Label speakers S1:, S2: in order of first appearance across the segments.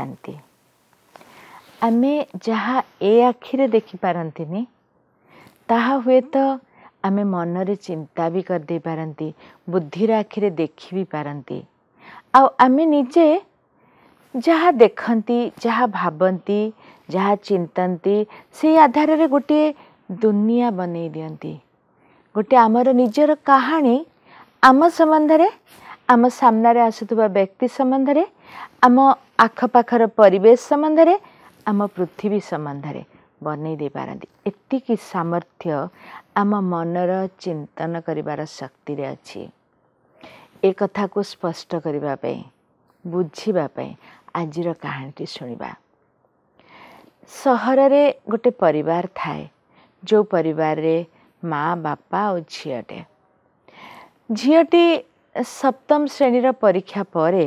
S1: ଦେଖିଥାନ୍ତି ଆମେ ଯାହା ଏ ଆଖିରେ ଦେଖିପାରନ୍ତିନି ତାହା ହୁଏତ ଆମେ ମନରେ ଚିନ୍ତା ବି କରିଦେଇପାରନ୍ତି ବୁଦ୍ଧିର ଆଖିରେ ଦେଖି ବି ପାରନ୍ତି ଆଉ ଆମେ ନିଜେ ଯାହା ଦେଖନ୍ତି ଯାହା ଭାବନ୍ତି ଯାହା ଚିନ୍ତନ୍ତି ସେଇ ଆଧାରରେ ଗୋଟିଏ ଦୁନିଆ ବନେଇ ଦିଅନ୍ତି ଗୋଟିଏ ଆମର ନିଜର କାହାଣୀ ଆମ ସମ୍ବନ୍ଧରେ ଆମ ସାମ୍ନାରେ ଆସୁଥିବା ବ୍ୟକ୍ତି ସମ୍ବନ୍ଧରେ ଆମ ଆଖପାଖର ପରିବେଶ ସମ୍ବନ୍ଧରେ ଆମ ପୃଥିବୀ ସମ୍ବନ୍ଧରେ ବନେଇ ଦେଇପାରନ୍ତି ଏତିକି ସାମର୍ଥ୍ୟ ଆମ ମନର ଚିନ୍ତନ କରିବାର ଶକ୍ତିରେ ଅଛି ଏ କଥାକୁ ସ୍ପଷ୍ଟ କରିବା ପାଇଁ ବୁଝିବା ପାଇଁ ଆଜିର କାହାଣୀଟି ଶୁଣିବା ସହରରେ ଗୋଟେ ପରିବାର ଥାଏ ଯେଉଁ ପରିବାରରେ ମା' ବାପା ଆଉ ଝିଅଟେ ଝିଅଟି ସପ୍ତମ ଶ୍ରେଣୀର ପରୀକ୍ଷା ପରେ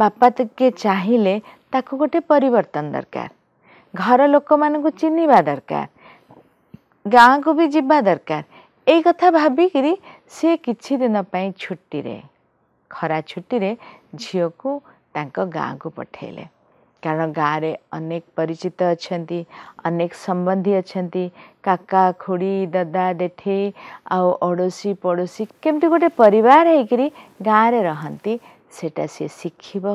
S1: ବାପା ତ କିଏ ଚାହିଁଲେ ତାକୁ ଗୋଟେ ପରିବର୍ତ୍ତନ ଦରକାର ଘର ଲୋକମାନଙ୍କୁ ଚିହ୍ନିବା ଦରକାର ଗାଁକୁ ବି ଯିବା ଦରକାର ଏଇ କଥା ଭାବିକିରି ସେ କିଛି ଦିନ ପାଇଁ ଛୁଟିରେ ଖରା ଛୁଟିରେ ଝିଅକୁ ତାଙ୍କ ଗାଁକୁ ପଠାଇଲେ କାରଣ ଗାଁରେ ଅନେକ ପରିଚିତ ଅଛନ୍ତି ଅନେକ ସମ୍ବନ୍ଧୀ ଅଛନ୍ତି କାକା ଖୁଡ଼ି ଦଦା ଦେଠେଇ ଆଉ ଅଡ଼ୋଶୀ ପଡ଼ୋଶୀ କେମିତି ଗୋଟେ ପରିବାର ହେଇକିରି ଗାଁରେ ରହନ୍ତି ସେଇଟା ସିଏ ଶିଖିବ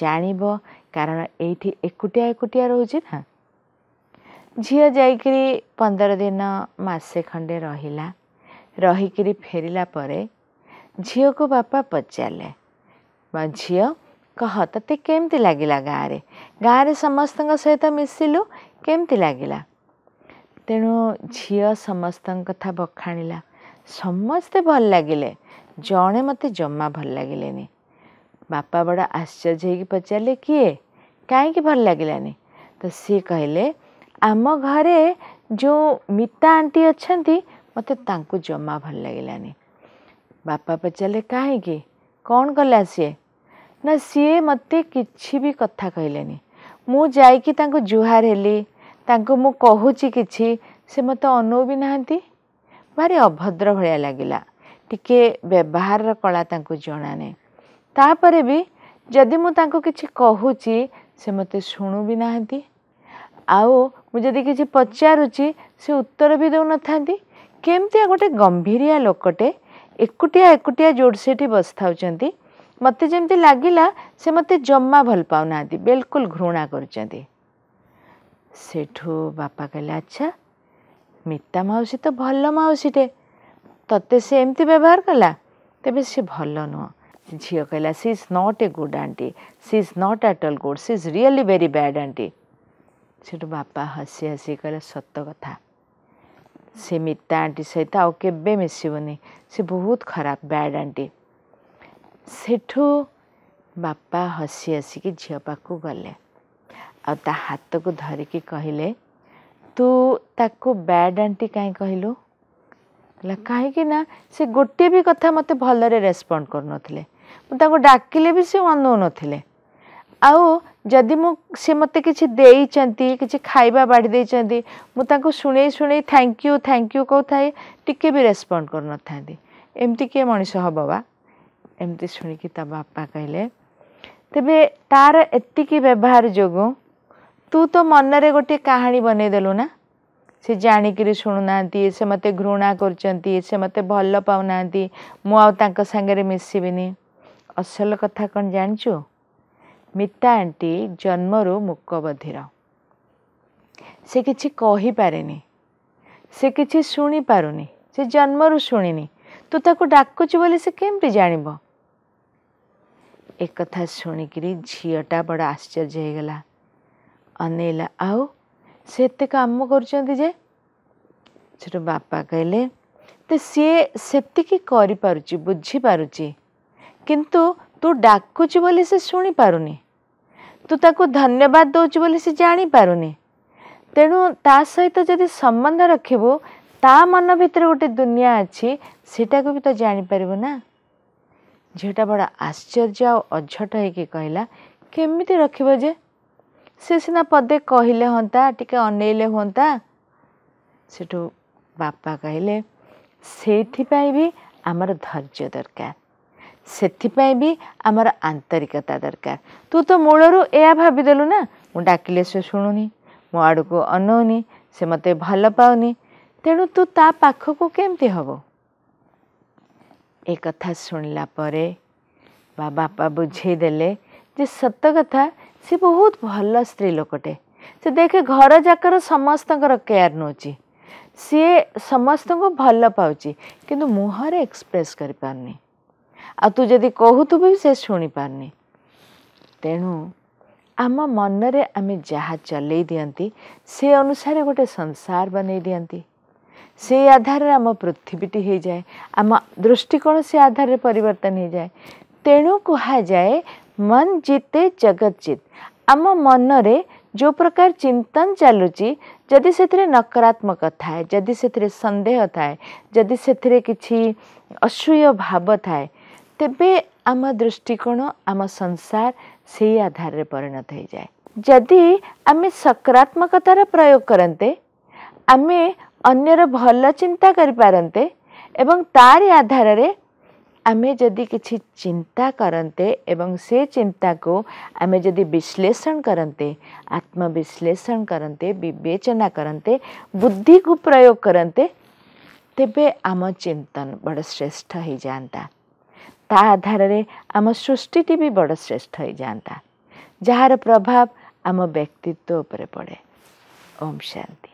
S1: ଜାଣିବ କାରଣ ଏଇଠି ଏକୁଟିଆ ଏକୁଟିଆ ରହୁଛି ନା ଝିଅ ଯାଇକିରି ପନ୍ଦର ଦିନ ମାସେ ଖଣ୍ଡେ ରହିଲା ରହିକରି ଫେରିଲା ପରେ ଝିଅକୁ ବାପା ପଚାରିଲେ ବା ଝିଅ କହ ତତେ କେମିତି ଲାଗିଲା ଗାଁରେ ଗାଁରେ ସମସ୍ତଙ୍କ ସହିତ ମିଶିଲୁ କେମିତି ଲାଗିଲା ତେଣୁ ଝିଅ ସମସ୍ତଙ୍କ କଥା ବଖାଣିଲା ସମସ୍ତେ ଭଲ ଲାଗିଲେ ଜଣେ ମୋତେ ଜମା ଭଲ ଲାଗିଲେନି बापा बड़ा आश्चर्य हो पचारे किए कहीं भल लगलानी तो सी कहले आम घरे जो मिता आंटी अच्छा मत जमा भल लगलानी बापा पचारे कहीं कौन कला सी ना सीए मत कि भी कथा कहले मुझे जुहार है मु कहूँ कि मत अनौ भी ना भारी अभद्र भाया लगला टी व्यवहार कला जनाने ତାପରେ ବି ଯଦି ମୁଁ ତାଙ୍କୁ କିଛି କହୁଛି ସେ ମୋତେ ଶୁଣୁ ବି ନାହାନ୍ତି ଆଉ ମୁଁ ଯଦି କିଛି ପଚାରୁଛି ସେ ଉତ୍ତର ବି ଦେଉନଥାନ୍ତି କେମିତିଆ ଗୋଟେ ଗମ୍ଭୀରିଆ ଲୋକଟେ ଏକୁଟିଆ ଏକୁଟିଆ ଯେଉଁଠି ସେଠି ବସିଥାଉଛନ୍ତି ମୋତେ ଯେମିତି ଲାଗିଲା ସେ ମୋତେ ଜମା ଭଲ ପାଉନାହାନ୍ତି ବିଲକୁଲ ଘୃଣା କରୁଛନ୍ତି ସେଠୁ ବାପା କହିଲେ ଆଚ୍ଛା ମିତା ମାଉସୀ ତ ଭଲ ମାଉସୀଟେ ତତେ ସେ ଏମିତି ବ୍ୟବହାର କଲା ତେବେ ସେ ଭଲ ନୁହଁ झील कहला she is not a good aunty she is not at all good she is really very bad aunty से बापा हसी हसी कह सत कथा से मिता आंटी सहित आउ के मिसबूनि सी बहुत खराब बैड आंटी सेठू बापा हसी हसिक झील पाक गले आत को धरिकी कहले तू ताक बैड आंटी कहीं कहलु कहीं ना से गोटे भी कथा मत भल कर ମୁଁ ତାଙ୍କୁ ଡାକିଲେ ବି ସେ ଅନଉନଥିଲେ ଆଉ ଯଦି ମୁଁ ସେ ମୋତେ କିଛି ଦେଇଛନ୍ତି କିଛି ଖାଇବା ବାଢ଼ି ଦେଇଛନ୍ତି ମୁଁ ତାଙ୍କୁ ଶୁଣେଇ ଶୁଣେଇ ଥ୍ୟାଙ୍କ ୟୁ ଥ୍ୟାଙ୍କ ୟୁ କହୁଥାଏ ଟିକେ ବି ରେସ୍ପଣ୍ଡ କରୁନଥାନ୍ତି ଏମିତି କିଏ ମଣିଷ ହେବ ବା ଏମିତି ଶୁଣିକି ତା ବାପା କହିଲେ ତେବେ ତା'ର ଏତିକି ବ୍ୟବହାର ଯୋଗୁଁ ତୁ ତ ମନରେ ଗୋଟିଏ କାହାଣୀ ବନେଇଦେଲୁ ନା ସେ ଜାଣିକିରି ଶୁଣୁନାହାନ୍ତି ସେ ମୋତେ ଘୃଣା କରୁଛନ୍ତି ସେ ମୋତେ ଭଲ ପାଉନାହାନ୍ତି ମୁଁ ଆଉ ତାଙ୍କ ସାଙ୍ଗରେ ମିଶିବିନି ଅସଲ କଥା କ'ଣ ଜାଣିଛୁ ମିତା ଆଣ୍ଟି ଜନ୍ମରୁ ମୁକବଧିର ସେ କିଛି କହିପାରେନି ସେ କିଛି ଶୁଣିପାରୁନି ସେ ଜନ୍ମରୁ ଶୁଣିନି ତୁ ତାକୁ ଡାକୁଛୁ ବୋଲି ସେ କେମିତି ଜାଣିବ ଏକଥା ଶୁଣିକିରି ଝିଅଟା ବଡ଼ ଆଶ୍ଚର୍ଯ୍ୟ ହୋଇଗଲା ଅନେଇଲା ଆଉ ସେ ଏତେ କାମ କରୁଛନ୍ତି ଯେ ସେଠୁ ବାପା କହିଲେ ତ ସିଏ ସେତିକି କରିପାରୁଛି ବୁଝିପାରୁଛି କିନ୍ତୁ ତୁ ଡାକୁଛୁ ବୋଲି ସେ ଶୁଣିପାରୁନି ତୁ ତାକୁ ଧନ୍ୟବାଦ ଦେଉଛୁ ବୋଲି ସେ ଜାଣିପାରୁନି ତେଣୁ ତା ସହିତ ଯଦି ସମ୍ବନ୍ଧ ରଖିବୁ ତା ମନ ଭିତରେ ଗୋଟେ ଦୁନିଆ ଅଛି ସେଇଟାକୁ ବି ତ ଜାଣିପାରିବୁ ନା ଝିଅଟା ବଡ଼ ଆଶ୍ଚର୍ଯ୍ୟ ଆଉ ଅଝଟ ହେଇକି କହିଲା କେମିତି ରଖିବ ଯେ ସେ ସିନା ପଦେ କହିଲେ ହୁଅନ୍ତା ଟିକେ ଅନେଇଲେ ହୁଅନ୍ତା ସେଠୁ ବାପା କହିଲେ ସେଇଥିପାଇଁ ବି ଆମର ଧୈର୍ଯ୍ୟ ଦରକାର से भी आमर आंतरिकता दरकार तू तो मूल रू भाविदेलु ना मुकिले से शुणुनि मो आड़ को अनौनी से मत भल पाऊनी तेणु तू ता को कमती हे एक शुणापर बापा बुझेदेले जे सत कथा से बहुत भल स्त्री लोकटे से देखे घर जाकर समस्त केयार नौ सी समस्त को भल पाऊँ कि मुहर एक्सप्रेस कर पार नहीं तू जदि कहू से शुणी तेणु आम मन आम जहाँ चल से अनुसार गोटे संसार बन दिंती से आधार आम पृथ्वीटी हो जाए आम दृष्टिकोण से आधार पर तेणु कह जाए मन जीते जगत जीत आम मनरे जो प्रकार चिंतन चलुची जदि से नकारात्मक थाए जदि से सन्देह थाए जदि से किसी असूय भाव थाए तेबे आम दृष्टिकोण आम संसार से आधार में परिणत हो जाए जदि आम सकारात्मकतार प्रयोग करते आम अगर भल चिंता करते तार आधार आम जदि किसी चिंता करते से चिंता को आम जदि विश्लेषण करते आत्मविश्लेषण करते बेचना करते बुद्धि को प्रयोग करते तेबे आम चिंतन बड़ श्रेष्ठ हो जाता ତା ଆଧାରରେ ଆମ ସୃଷ୍ଟିଟି ବି ବଡ଼ ଶ୍ରେଷ୍ଠ ହୋଇଯାଆନ୍ତା ଯାହାର ପ୍ରଭାବ ଆମ ବ୍ୟକ୍ତିତ୍ୱ ଉପରେ ପଡ଼େ ଓମ୍ ଶାନ୍ତି